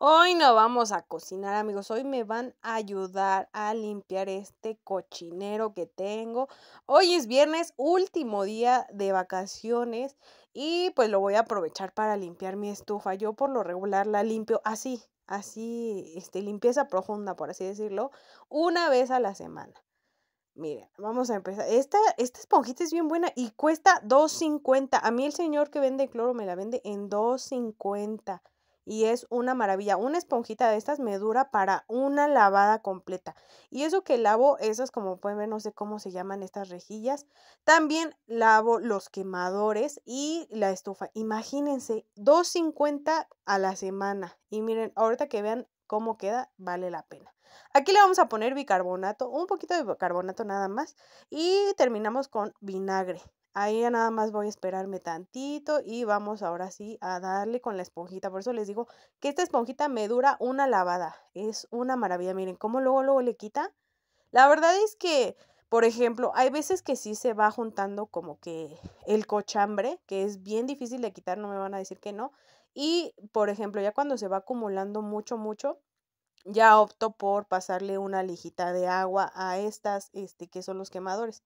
Hoy no vamos a cocinar, amigos. Hoy me van a ayudar a limpiar este cochinero que tengo. Hoy es viernes, último día de vacaciones. Y pues lo voy a aprovechar para limpiar mi estufa. Yo por lo regular la limpio así, así, este, limpieza profunda, por así decirlo, una vez a la semana. Miren, vamos a empezar. Esta, esta esponjita es bien buena y cuesta $2.50. A mí el señor que vende cloro me la vende en $2.50 y es una maravilla. Una esponjita de estas me dura para una lavada completa. Y eso que lavo, esas como pueden ver, no sé cómo se llaman estas rejillas. También lavo los quemadores y la estufa. Imagínense, 2.50 a la semana. Y miren, ahorita que vean cómo queda, vale la pena. Aquí le vamos a poner bicarbonato, un poquito de bicarbonato nada más y terminamos con vinagre. Ahí ya nada más voy a esperarme tantito y vamos ahora sí a darle con la esponjita. Por eso les digo que esta esponjita me dura una lavada. Es una maravilla. Miren cómo luego, luego le quita. La verdad es que, por ejemplo, hay veces que sí se va juntando como que el cochambre, que es bien difícil de quitar, no me van a decir que no. Y, por ejemplo, ya cuando se va acumulando mucho, mucho, ya opto por pasarle una lijita de agua a estas, este, que son los quemadores.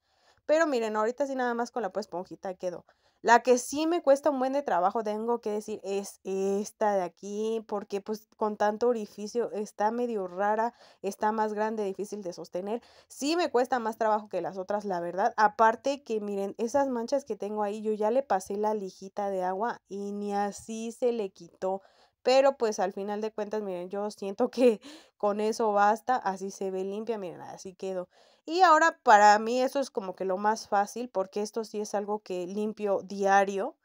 Pero miren, ahorita sí nada más con la pues esponjita quedó. La que sí me cuesta un buen de trabajo, tengo que decir, es esta de aquí, porque pues con tanto orificio está medio rara, está más grande, difícil de sostener. Sí me cuesta más trabajo que las otras, la verdad. Aparte que miren, esas manchas que tengo ahí, yo ya le pasé la lijita de agua y ni así se le quitó. Pero pues al final de cuentas, miren, yo siento que con eso basta, así se ve limpia, miren, así quedó. Y ahora para mí eso es como que lo más fácil, porque esto sí es algo que limpio diario.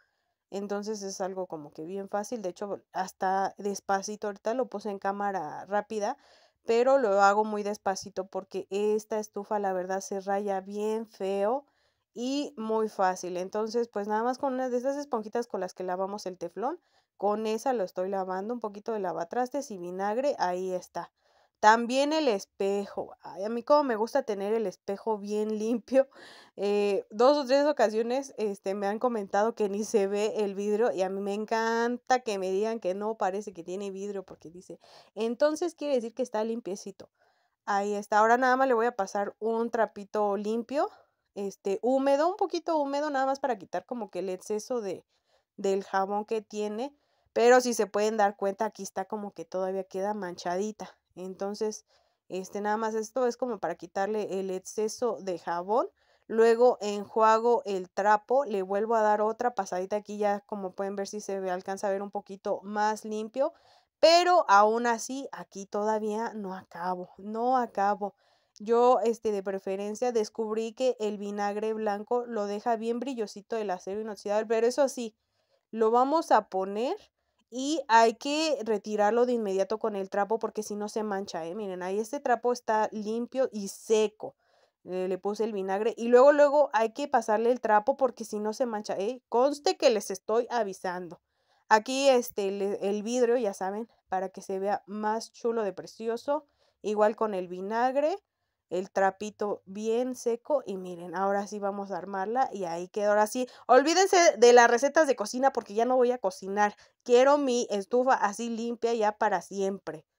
Entonces es algo como que bien fácil. De hecho, hasta despacito, ahorita lo puse en cámara rápida, pero lo hago muy despacito porque esta estufa la verdad se raya bien feo y muy fácil. Entonces, pues nada más con una de estas esponjitas con las que lavamos el teflón, con esa lo estoy lavando, un poquito de lavatrastes y vinagre, ahí está. También el espejo. a mí como me gusta tener el espejo bien limpio. Eh, dos o tres ocasiones este, me han comentado que ni se ve el vidrio y a mí me encanta que me digan que no parece que tiene vidrio porque dice, entonces quiere decir que está limpiecito. Ahí está. Ahora nada más le voy a pasar un trapito limpio, este húmedo, un poquito húmedo, nada más para quitar como que el exceso de, del jabón que tiene pero si se pueden dar cuenta, aquí está como que todavía queda manchadita. Entonces, este nada más esto es como para quitarle el exceso de jabón. Luego enjuago el trapo, le vuelvo a dar otra pasadita aquí ya como pueden ver si se alcanza a ver un poquito más limpio. Pero aún así aquí todavía no acabo, no acabo. Yo este de preferencia descubrí que el vinagre blanco lo deja bien brillosito el acero inoxidable, pero eso sí, lo vamos a poner y hay que retirarlo de inmediato con el trapo porque si no se mancha, ¿eh? Miren, ahí este trapo está limpio y seco. Eh, le puse el vinagre y luego, luego hay que pasarle el trapo porque si no se mancha, ¿eh? Conste que les estoy avisando. Aquí este, el vidrio, ya saben, para que se vea más chulo de precioso. Igual con el vinagre el trapito bien seco y miren, ahora sí vamos a armarla y ahí quedó, ahora sí, olvídense de las recetas de cocina porque ya no voy a cocinar, quiero mi estufa así limpia ya para siempre.